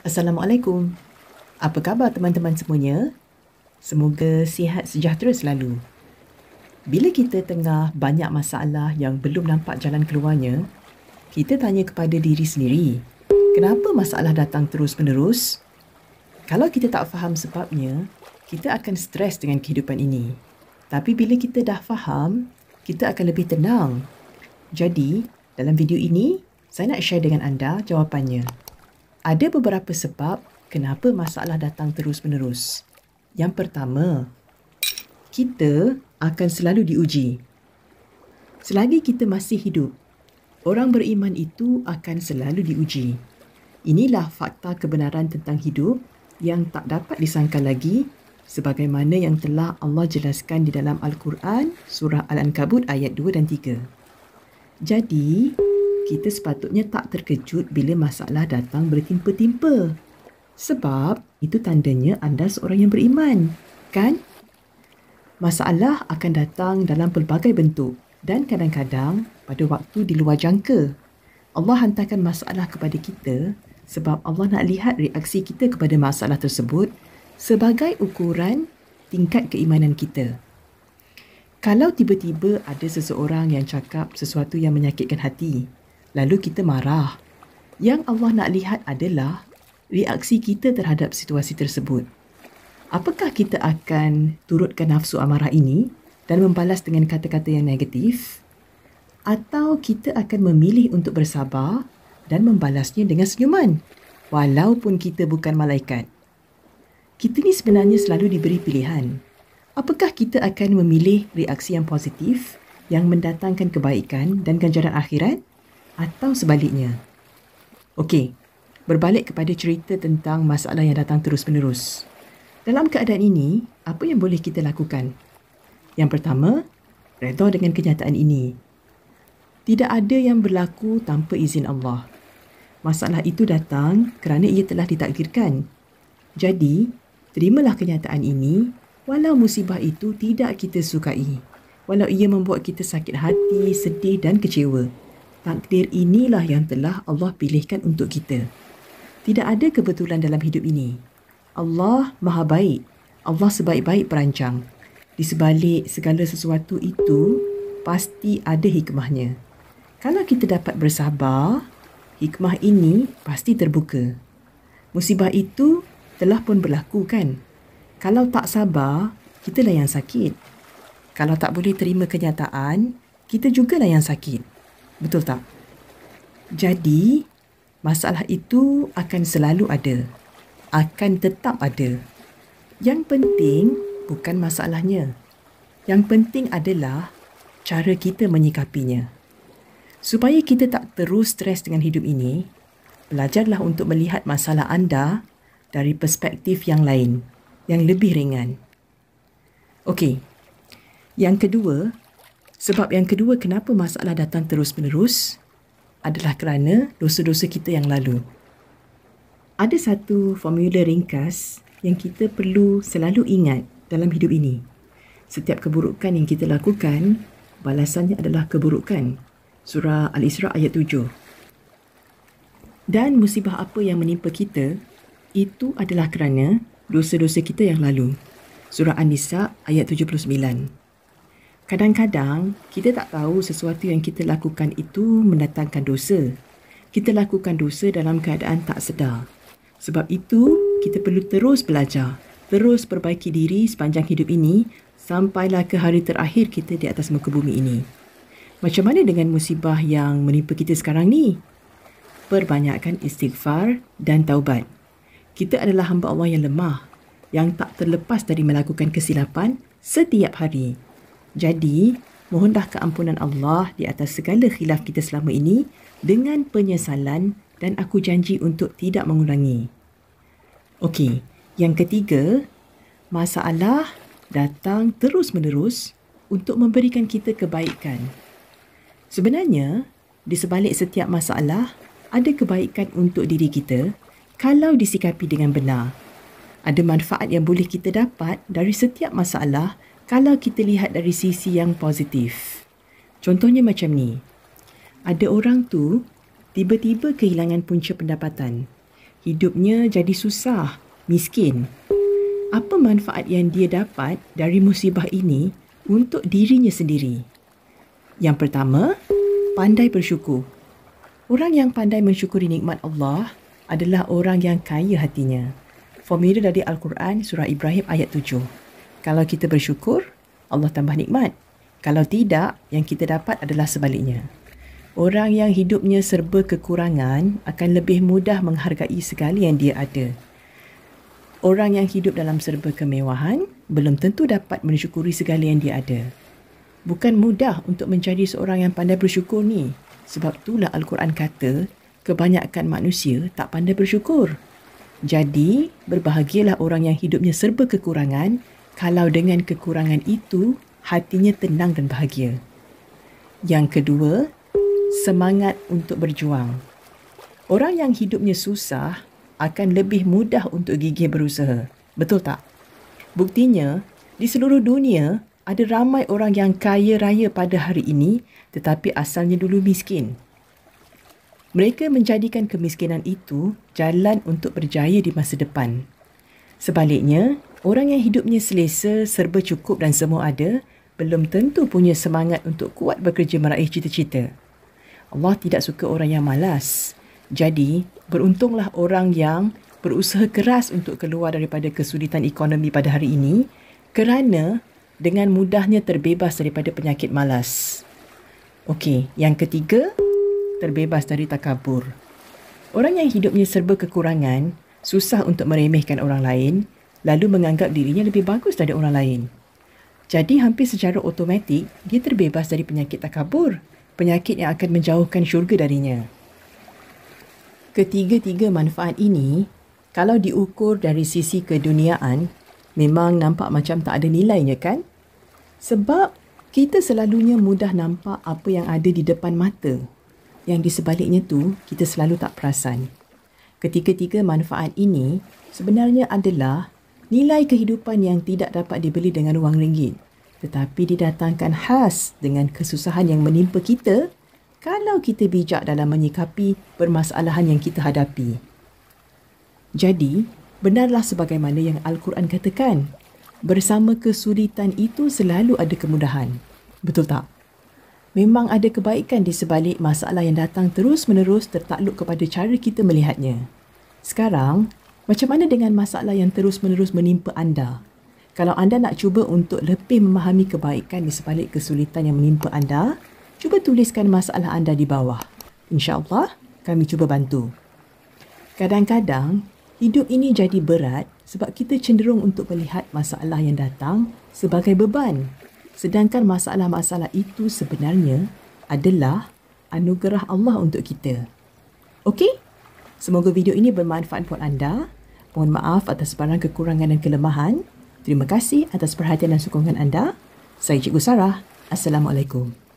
Assalamualaikum. Apa khabar teman-teman semuanya? Semoga sihat sejahtera selalu. Bila kita tengah banyak masalah yang belum nampak jalan keluarnya, kita tanya kepada diri sendiri, kenapa masalah datang terus-menerus? Kalau kita tak faham sebabnya, kita akan stres dengan kehidupan ini. Tapi bila kita dah faham, kita akan lebih tenang. Jadi, dalam video ini, saya nak share dengan anda jawapannya. Ada beberapa sebab kenapa masalah datang terus-menerus. Yang pertama, kita akan selalu diuji. Selagi kita masih hidup, orang beriman itu akan selalu diuji. Inilah fakta kebenaran tentang hidup yang tak dapat disangka lagi sebagaimana yang telah Allah jelaskan di dalam Al-Quran surah Al-Ankabut ayat 2 dan 3. Jadi, kita sepatutnya tak terkejut bila masalah datang bertimpa-timpa. Sebab itu tandanya anda seorang yang beriman, kan? Masalah akan datang dalam pelbagai bentuk dan kadang-kadang pada waktu di luar jangka. Allah hantarkan masalah kepada kita sebab Allah nak lihat reaksi kita kepada masalah tersebut sebagai ukuran tingkat keimanan kita. Kalau tiba-tiba ada seseorang yang cakap sesuatu yang menyakitkan hati, lalu kita marah. Yang Allah nak lihat adalah reaksi kita terhadap situasi tersebut. Apakah kita akan turutkan nafsu amarah ini dan membalas dengan kata-kata yang negatif? Atau kita akan memilih untuk bersabar dan membalasnya dengan senyuman walaupun kita bukan malaikat? Kita ni sebenarnya selalu diberi pilihan. Apakah kita akan memilih reaksi yang positif yang mendatangkan kebaikan dan ganjaran akhirat? atau sebaliknya. Okey, berbalik kepada cerita tentang masalah yang datang terus-menerus. Dalam keadaan ini, apa yang boleh kita lakukan? Yang pertama, redha dengan kenyataan ini. Tidak ada yang berlaku tanpa izin Allah. Masalah itu datang kerana ia telah ditakdirkan. Jadi, terimalah kenyataan ini walau musibah itu tidak kita sukai. Walau ia membuat kita sakit hati, sedih dan kecewa takdir inilah yang telah Allah pilihkan untuk kita. Tidak ada kebetulan dalam hidup ini. Allah maha baik. Allah sebaik-baik perancang. Di sebalik segala sesuatu itu, pasti ada hikmahnya. Kalau kita dapat bersabar, hikmah ini pasti terbuka. Musibah itu telah pun berlaku kan? Kalau tak sabar, kitalah yang sakit. Kalau tak boleh terima kenyataan, kita jugalah yang sakit. Betul tak? Jadi, masalah itu akan selalu ada. Akan tetap ada. Yang penting bukan masalahnya. Yang penting adalah cara kita menyikapinya. Supaya kita tak terus stres dengan hidup ini, belajarlah untuk melihat masalah anda dari perspektif yang lain, yang lebih ringan. Okey. Yang kedua, sebab yang kedua kenapa masalah datang terus-menerus adalah kerana dosa-dosa kita yang lalu. Ada satu formula ringkas yang kita perlu selalu ingat dalam hidup ini. Setiap keburukan yang kita lakukan, balasannya adalah keburukan. Surah Al-Isra ayat 7. Dan musibah apa yang menimpa kita, itu adalah kerana dosa-dosa kita yang lalu. Surah An-Nisa ayat 79. Kadang-kadang kita tak tahu sesuatu yang kita lakukan itu mendatangkan dosa. Kita lakukan dosa dalam keadaan tak sedar. Sebab itu, kita perlu terus belajar, terus perbaiki diri sepanjang hidup ini sampailah ke hari terakhir kita di atas muka bumi ini. Macam mana dengan musibah yang menimpa kita sekarang ni? Perbanyakkan istighfar dan taubat. Kita adalah hamba Allah yang lemah yang tak terlepas dari melakukan kesilapan setiap hari. Jadi, mohonlah keampunan Allah di atas segala khilaf kita selama ini dengan penyesalan dan aku janji untuk tidak mengulangi. Okey, yang ketiga, masalah datang terus-menerus untuk memberikan kita kebaikan. Sebenarnya, di sebalik setiap masalah, ada kebaikan untuk diri kita kalau disikapi dengan benar. Ada manfaat yang boleh kita dapat dari setiap masalah kalau kita lihat dari sisi yang positif. Contohnya macam ni. Ada orang tu tiba-tiba kehilangan punca pendapatan. Hidupnya jadi susah, miskin. Apa manfaat yang dia dapat dari musibah ini untuk dirinya sendiri? Yang pertama, pandai bersyukur. Orang yang pandai mensyukuri nikmat Allah adalah orang yang kaya hatinya. Formula dari Al-Quran surah Ibrahim ayat 7. Kalau kita bersyukur, Allah tambah nikmat. Kalau tidak, yang kita dapat adalah sebaliknya. Orang yang hidupnya serba kekurangan akan lebih mudah menghargai segala yang dia ada. Orang yang hidup dalam serba kemewahan belum tentu dapat mensyukuri segala yang dia ada. Bukan mudah untuk menjadi seorang yang pandai bersyukur ni. Sebab itulah Al-Quran kata, kebanyakan manusia tak pandai bersyukur. Jadi, berbahagialah orang yang hidupnya serba kekurangan kalau dengan kekurangan itu hatinya tenang dan bahagia. Yang kedua, semangat untuk berjuang. Orang yang hidupnya susah akan lebih mudah untuk gigih berusaha. Betul tak? Buktinya, di seluruh dunia ada ramai orang yang kaya raya pada hari ini tetapi asalnya dulu miskin. Mereka menjadikan kemiskinan itu jalan untuk berjaya di masa depan. Sebaliknya, Orang yang hidupnya selesa, serba cukup dan semua ada, belum tentu punya semangat untuk kuat bekerja meraih cita-cita. Allah tidak suka orang yang malas. Jadi, beruntunglah orang yang berusaha keras untuk keluar daripada kesulitan ekonomi pada hari ini kerana dengan mudahnya terbebas daripada penyakit malas. Okey, yang ketiga, terbebas dari takabur. Orang yang hidupnya serba kekurangan, susah untuk meremehkan orang lain, lalu menganggap dirinya lebih bagus daripada orang lain. Jadi hampir secara otomatik, dia terbebas dari penyakit takabur, penyakit yang akan menjauhkan syurga darinya. Ketiga-tiga manfaat ini, kalau diukur dari sisi keduniaan, memang nampak macam tak ada nilainya kan? Sebab kita selalunya mudah nampak apa yang ada di depan mata. Yang di sebaliknya tu, kita selalu tak perasan. Ketiga-tiga manfaat ini sebenarnya adalah nilai kehidupan yang tidak dapat dibeli dengan wang ringgit tetapi didatangkan khas dengan kesusahan yang menimpa kita kalau kita bijak dalam menyikapi permasalahan yang kita hadapi. Jadi, benarlah sebagaimana yang Al-Quran katakan, bersama kesulitan itu selalu ada kemudahan. Betul tak? Memang ada kebaikan di sebalik masalah yang datang terus-menerus tertakluk kepada cara kita melihatnya. Sekarang, macam mana dengan masalah yang terus-menerus menimpa anda? Kalau anda nak cuba untuk lebih memahami kebaikan di sebalik kesulitan yang menimpa anda, cuba tuliskan masalah anda di bawah. InsyaAllah, kami cuba bantu. Kadang-kadang, hidup ini jadi berat sebab kita cenderung untuk melihat masalah yang datang sebagai beban. Sedangkan masalah-masalah itu sebenarnya adalah anugerah Allah untuk kita. Okey? Semoga video ini bermanfaat buat anda. Mohon maaf atas sebarang kekurangan dan kelemahan. Terima kasih atas perhatian dan sokongan anda. Saya Cikgu Sarah. Assalamualaikum.